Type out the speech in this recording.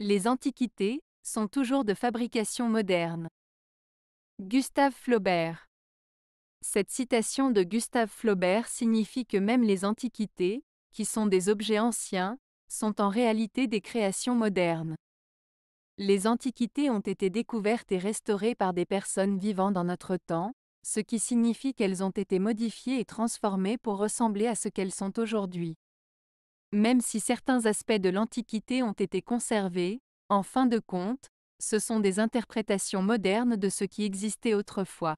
Les antiquités sont toujours de fabrication moderne. Gustave Flaubert Cette citation de Gustave Flaubert signifie que même les antiquités, qui sont des objets anciens, sont en réalité des créations modernes. Les antiquités ont été découvertes et restaurées par des personnes vivant dans notre temps, ce qui signifie qu'elles ont été modifiées et transformées pour ressembler à ce qu'elles sont aujourd'hui. Même si certains aspects de l'Antiquité ont été conservés, en fin de compte, ce sont des interprétations modernes de ce qui existait autrefois.